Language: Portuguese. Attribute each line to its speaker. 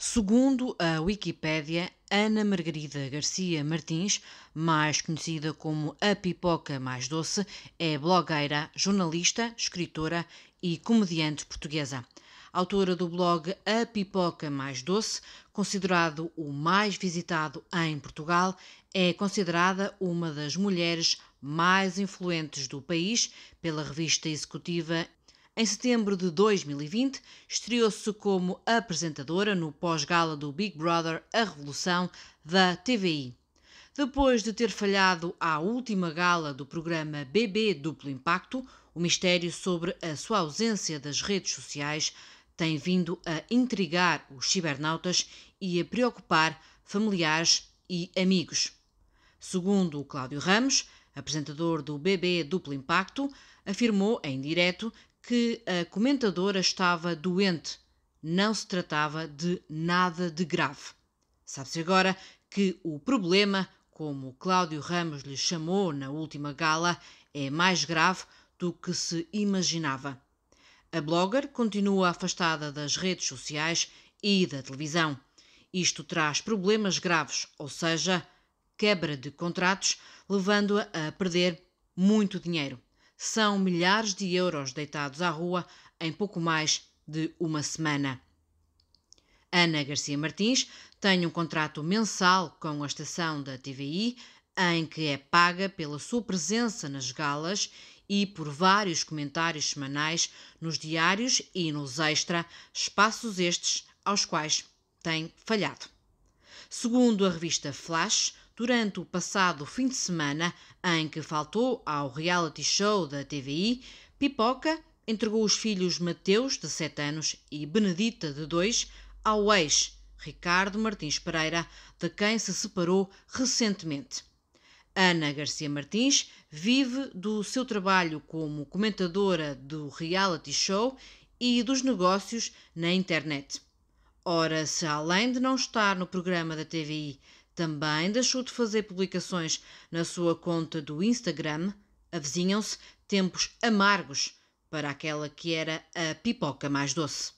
Speaker 1: Segundo a Wikipédia, Ana Margarida Garcia Martins, mais conhecida como a Pipoca Mais Doce, é blogueira, jornalista, escritora e comediante portuguesa. Autora do blog A Pipoca Mais Doce, considerado o mais visitado em Portugal, é considerada uma das mulheres mais influentes do país pela revista executiva em setembro de 2020, estreou-se como apresentadora no pós-gala do Big Brother A Revolução da TVI. Depois de ter falhado à última gala do programa BB Duplo Impacto, o mistério sobre a sua ausência das redes sociais tem vindo a intrigar os cibernautas e a preocupar familiares e amigos. Segundo o Cláudio Ramos, apresentador do BB Duplo Impacto, afirmou em direto que a comentadora estava doente. Não se tratava de nada de grave. Sabe-se agora que o problema, como Cláudio Ramos lhe chamou na última gala, é mais grave do que se imaginava. A blogger continua afastada das redes sociais e da televisão. Isto traz problemas graves, ou seja, quebra de contratos, levando-a a perder muito dinheiro são milhares de euros deitados à rua em pouco mais de uma semana. Ana Garcia Martins tem um contrato mensal com a estação da TVI, em que é paga pela sua presença nas galas e por vários comentários semanais nos diários e nos extra, espaços estes aos quais tem falhado. Segundo a revista Flash, durante o passado fim de semana em que faltou ao reality show da TVI, Pipoca entregou os filhos Mateus, de 7 anos, e Benedita, de 2, ao ex Ricardo Martins Pereira, de quem se separou recentemente. Ana Garcia Martins vive do seu trabalho como comentadora do reality show e dos negócios na internet. Ora, se além de não estar no programa da TVI, também deixou de fazer publicações na sua conta do Instagram. Avizinham-se tempos amargos para aquela que era a pipoca mais doce.